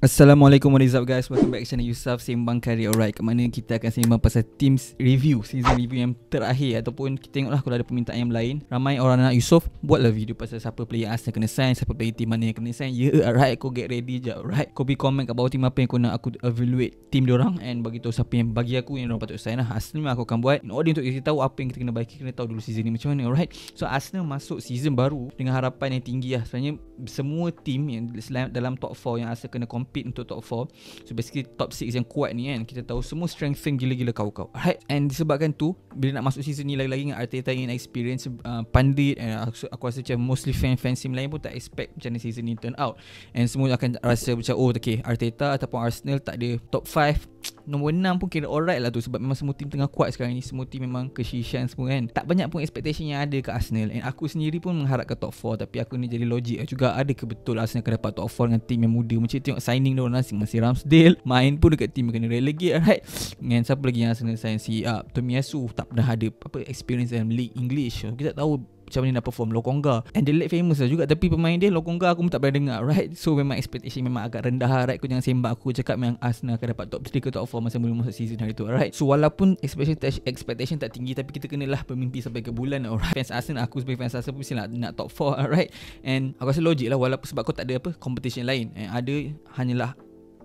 Assalamualaikum warahmatullahi is guys Welcome back to channel Yusuf Sembang Kari Alright Ke mana kita akan sembang pasal Teams review Season review yang terakhir Ataupun kita tengoklah Kalau ada permintaan yang lain Ramai orang nak Yusuf Buatlah video pasal Siapa player as yang kena sign Siapa player team mana yang kena sign Ya yeah, alright Kau get ready je alright Kau be comment kat bawah team apa yang kau nak Aku evaluate team diorang And bagi tahu siapa yang bagi aku Yang diorang patut sign lah Asli aku akan buat In order untuk kita tahu Apa yang kita kena baiki Kena tahu dulu season ni macam mana alright So Arsenal masuk season baru Dengan harapan yang tinggi lah Sebenarnya semua team yang dalam top 4 yang asal kena compete compete untuk top 4 So basically top 6 yang kuat ni kan Kita tahu semua strengthen gila-gila kau-kau Alright And disebabkan tu Bila nak masuk season ni lagi-lagi Dengan Arteta ingin experience uh, Pandit and aku, aku rasa macam mostly fan-fan sim lain pun Tak expect macam season ni turn out And semua akan rasa macam Oh okay Arteta ataupun Arsenal tak ada top 5 Nombor 6 pun kira alright lah tu Sebab memang semua team tengah kuat sekarang ni Semua team memang kesihsian semua kan Tak banyak pun expectation yang ada ke Arsenal And aku sendiri pun mengharapkan top 4 Tapi aku ni jadi logik lah juga Adakah betul Arsenal akan dapat top 4 dengan team yang muda Macam tengok sign signing dia orang masih Ramsdale main pun dekat team kena relegate alright dengan siapa lagi yang rasa sign si uh, Tomiyasu tak pernah ada apa experience dalam league English kita tak tahu macam ni nak perform Lokonga And the late famous lah juga Tapi pemain dia Lokonga aku pun tak pernah dengar right So memang expectation memang agak rendah right Kau jangan sembah aku cakap memang Arsenal akan dapat top 3 ke top 4 Masa belum masuk season hari tu right So walaupun expectation, expectation tak tinggi Tapi kita kenalah pemimpi sampai ke bulan right Fans Arsenal aku sebagai fans Arsenal pun mesti nak, nak top 4 right And aku rasa logik lah walaupun sebab kau tak ada apa competition lain And ada hanyalah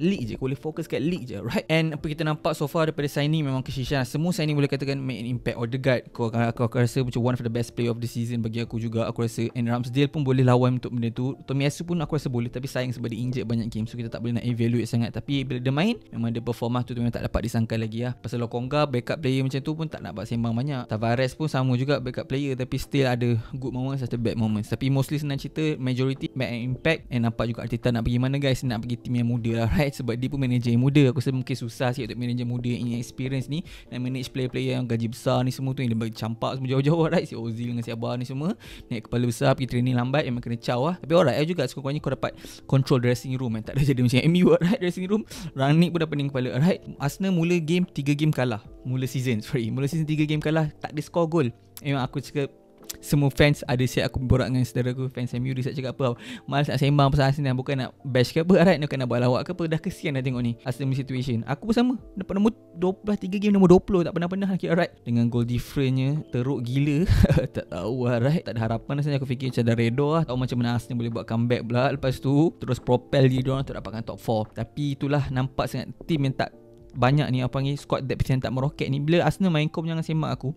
league je Boleh fokus kat league je Right And apa kita nampak so far Daripada signing memang kesyishan Semua signing boleh katakan Make an impact Or the guard aku, aku, aku, aku rasa macam One of the best player of the season Bagi aku juga Aku rasa And Ramsdale pun boleh lawan Untuk benda tu Tommy Asu pun aku rasa boleh Tapi sayang sebab dia injek banyak game So kita tak boleh nak evaluate sangat Tapi bila dia main Memang dia performa lah. tu, tu Memang tak dapat disangka lagi lah Pasal Lokonga Backup player macam tu pun Tak nak buat sembang banyak Tavares pun sama juga Backup player Tapi still ada Good moments Atau bad moments Tapi mostly senang cerita Majority make an impact And nampak juga Arteta nak pergi mana guys Nak pergi team yang muda lah right Pride sebab dia pun manager yang muda. Aku rasa mungkin susah sikit untuk manager muda yang experience ni nak manage player-player yang gaji besar ni semua tu yang dia bagi campak semua jauh-jauh right si Ozil dengan si Abah ni semua naik kepala besar pergi training lambat memang kena caw lah. Tapi alright eh juga sekurang-kurangnya kau dapat control dressing room eh. Tak ada jadi macam MU right dressing room. Rangnick pun dah pening kepala right. Arsenal mula game 3 game kalah. Mula season sorry. Mula season 3 game kalah tak ada score goal. Memang aku cakap semua fans ada siap aku berbual dengan saudara aku fans MU dia cakap apa malas nak sembang pasal Arsenal bukan nak bash ke apa arat right? nak kena buat lawak ke apa dah kesian dah tengok ni Arsenal situation aku pun sama dapat nombor 12 3 game nombor 20 tak pernah-pernah lagi arat dengan goal differentnya teruk gila tak tahu arat right? tak ada harapan rasanya aku fikir macam dah redo lah tahu macam mana Arsenal boleh buat comeback pula lepas tu terus propel dia orang untuk dapatkan top 4 tapi itulah nampak sangat team yang tak banyak ni apa ni squad depth yang tak meroket ni bila Arsenal main kau jangan sembang aku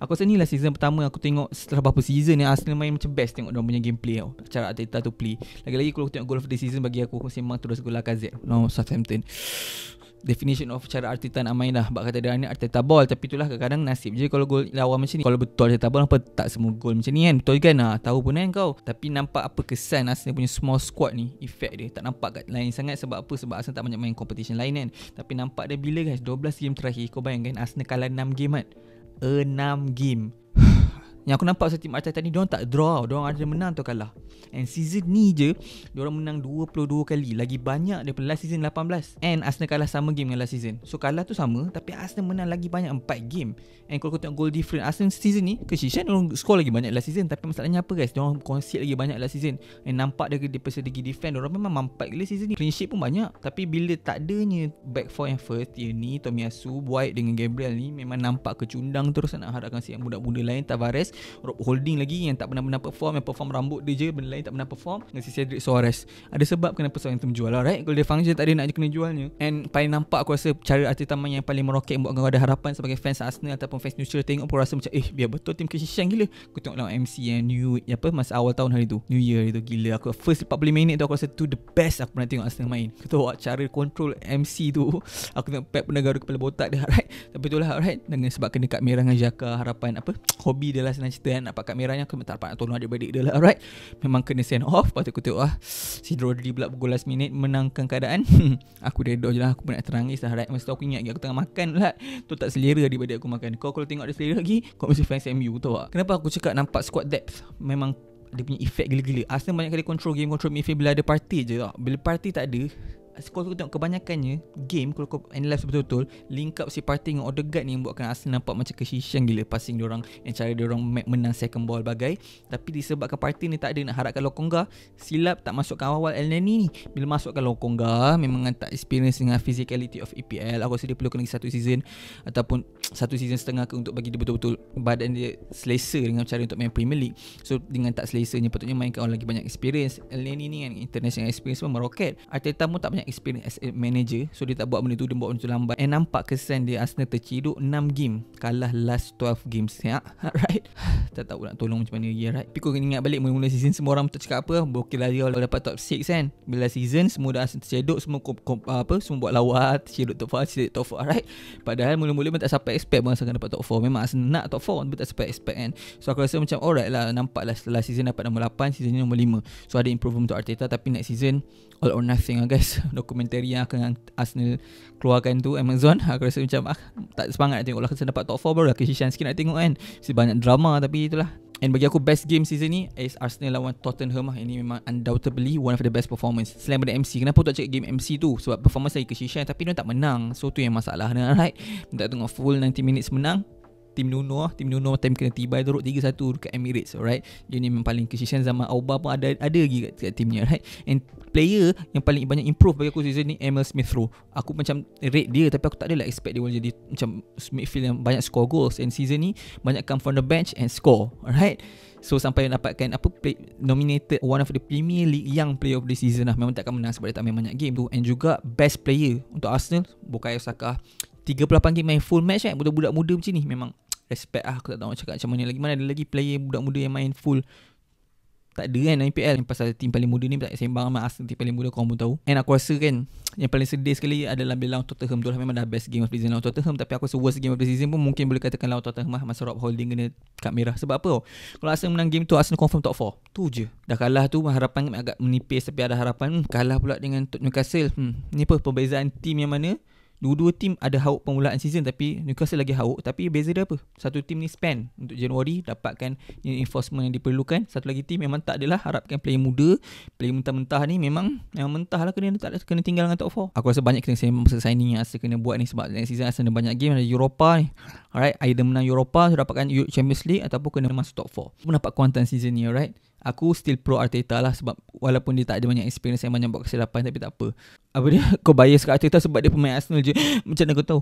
aku rasa ni lah season pertama aku tengok setelah berapa season ni Arsenal main macam best tengok dia punya gameplay tau cara Arteta tu play lagi-lagi kalau aku tengok goal of the season bagi aku aku sembang terus gol Lacazette no Southampton definition of cara Arteta nak main lah Sebab kata dia ni Arteta ball Tapi itulah kadang-kadang nasib je Kalau gol lawan macam ni Kalau betul Arteta ball Apa tak semua gol macam ni kan Betul kan ha, Tahu pun kan kau Tapi nampak apa kesan Arsenal lah punya small squad ni Effect dia Tak nampak kat lain sangat Sebab apa Sebab Arsenal tak banyak main competition lain kan Tapi nampak dia bila guys 12 game terakhir Kau bayangkan Arsenal kalah 6 game kan 6 game yang aku nampak pasal team Arteta ni Diorang tak draw Diorang ada menang atau kalah And season ni je Diorang menang 22 kali Lagi banyak daripada last season 18 And Arsenal kalah sama game dengan last season So kalah tu sama Tapi Arsenal menang lagi banyak 4 game And kalau kau tengok goal different Arsenal season ni Kesisian diorang score lagi banyak last season Tapi masalahnya apa guys Diorang concede lagi banyak last season And nampak dia Dari segi defend Diorang memang mampat gila season ni Clean pun banyak Tapi bila tak adanya Back four yang first Year ni Tomiyasu White dengan Gabriel ni Memang nampak kecundang terus Nak harapkan siap budak-budak lain Tavares Suarez Holding lagi yang tak pernah-pernah perform Yang perform rambut dia je Benda lain tak pernah perform Dengan si Cedric Suarez Ada sebab kenapa seorang tu menjual lah right Kalau dia function tak ada nak kena jualnya And paling nampak aku rasa Cara arti taman yang paling meroket Buat kau ada harapan sebagai fans Arsenal Ataupun fans neutral tengok Aku rasa macam eh biar betul tim kesian gila Aku tengok lawan MC yang new apa Masa awal tahun hari tu New year itu gila Aku first 40 minit tu aku rasa tu the best Aku pernah tengok Arsenal main Kau tahu cara control MC tu Aku tengok Pep pernah garuk kepala botak dia right Tapi itulah right Dengan sebab kena kat merah dengan Jaka Harapan apa Hobi dia lah senang cerita kan Nampak kat merahnya Aku tak dapat tolong adik-adik dia lah Alright Memang kena send off Lepas tu aku tengok lah Si Rodri pula pukul last minute Menangkan keadaan Aku redor je lah Aku pun nak terangis lah Alright Masa tu aku ingat lagi Aku tengah makan pula Tu tak selera adik-adik aku makan Kau kalau tengok ada selera lagi Kau mesti fans MU tau lah Kenapa aku cakap nampak squad depth Memang dia punya efek gila-gila Asal banyak kali control game Control midfield Bila ada party je lah Bila party tak ada kalau kau tengok kebanyakannya game kalau kau analyze betul-betul link up si party dengan order guard ni yang buatkan asli nampak macam kesisian gila passing dia orang dan cara dia orang menang second ball bagai tapi disebabkan party ni tak ada nak harapkan Lokonga silap tak masukkan awal-awal El Nani ni bila masukkan Lokonga memang tak experience dengan physicality of EPL aku rasa dia perlukan lagi satu season ataupun satu season setengah ke untuk bagi dia betul-betul badan dia selesa dengan cara untuk main Premier League. So dengan tak selesanya patutnya mainkan orang lagi banyak experience. Eleni ni kan international experience pun meroket. Arteta pun tak banyak experience as a manager. So dia tak buat benda tu, dia buat benda tu lambat. And nampak kesan dia Arsenal terciduk 6 game. Kalah last 12 games. Ya? Alright. tak tahu nak tolong macam mana lagi. Yeah, right? Piko kena ingat balik mula-mula season semua orang tak cakap apa. Bokeh lah dia kalau dapat top 6 kan. Bila season semua dah terciduk. Semua kom, apa semua buat lawat. Terciduk top 4, terciduk top 4. right? Padahal mula-mula pun tak sampai expect Bangsa akan dapat top 4 Memang Arsenal nak top 4 Tapi tak sempat expect kan So aku rasa macam alright lah Nampak lah setelah season dapat nombor 8 Season ni nombor 5 So ada improvement untuk Arteta Tapi next season All or nothing lah guys Dokumentari yang akan Arsenal Keluarkan tu Amazon Aku rasa macam ah, Tak semangat nak tengok lah Kesan dapat top 4 baru lah Kesian sikit nak tengok kan Mesti banyak drama Tapi itulah And bagi aku best game season ni is Arsenal lawan Tottenham lah. Ini memang undoubtedly one of the best performance. Selain daripada MC. Kenapa tak cakap game MC tu? Sebab performance lagi kesyishan tapi dia tak menang. So tu yang masalah. Alright. Kita tengok full 90 minutes menang. Tim Nuno lah Tim Nuno time kena tiba Teruk 3-1 Dekat Emirates Alright Dia ni memang paling kesian Zaman Aubameyang pun ada Ada lagi kat, kat timnya alright. And player Yang paling banyak improve Bagi aku season ni Emil Smithrow. Aku macam rate dia Tapi aku tak adalah expect Dia boleh jadi Macam midfield yang banyak score goals And season ni Banyak come from the bench And score Alright So sampai dapatkan apa play, nominated one of the Premier League Young Player of the Season lah memang takkan menang sebab dia tak main banyak game tu and juga best player untuk Arsenal Bukayo Saka 38 game main full match kan budak-budak muda macam ni memang respect lah aku tak tahu cakap macam mana lagi mana ada lagi player budak-muda yang main full tak ada kan IPL yang pasal tim paling muda ni tak sembang sama Arsenal tim paling muda kau pun tahu and aku rasa kan yang paling sedih sekali adalah bila lawan Tottenham tu lah memang dah best game of the season lawan Tottenham tapi aku rasa worst game of the season pun mungkin boleh katakan lawan Tottenham lah masa Rob Holding kena kad merah sebab apa oh? kalau Arsenal menang game tu Arsenal confirm top 4 tu je dah kalah tu harapan agak menipis tapi ada harapan hmm, kalah pula dengan Newcastle hmm, ni apa perbezaan tim yang mana dua-dua tim ada hauk permulaan season tapi Newcastle lagi hauk tapi beza dia apa satu tim ni spend untuk Januari dapatkan enforcement yang diperlukan satu lagi tim memang tak adalah harapkan player muda player mentah-mentah ni memang memang mentah lah kena, tak, kena tinggal dengan top 4 aku rasa banyak kena saya pasal signing yang asa kena buat ni sebab next season asa ada banyak game ada Europa ni alright either menang Europa so dapatkan Champions League ataupun kena masuk top 4 aku dapat Kuantan season ni alright Aku still pro Arteta lah sebab walaupun dia tak ada banyak experience yang banyak buat kesilapan tapi tak apa apa dia kau bias kat Arteta sebab dia pemain Arsenal je macam mana kau tahu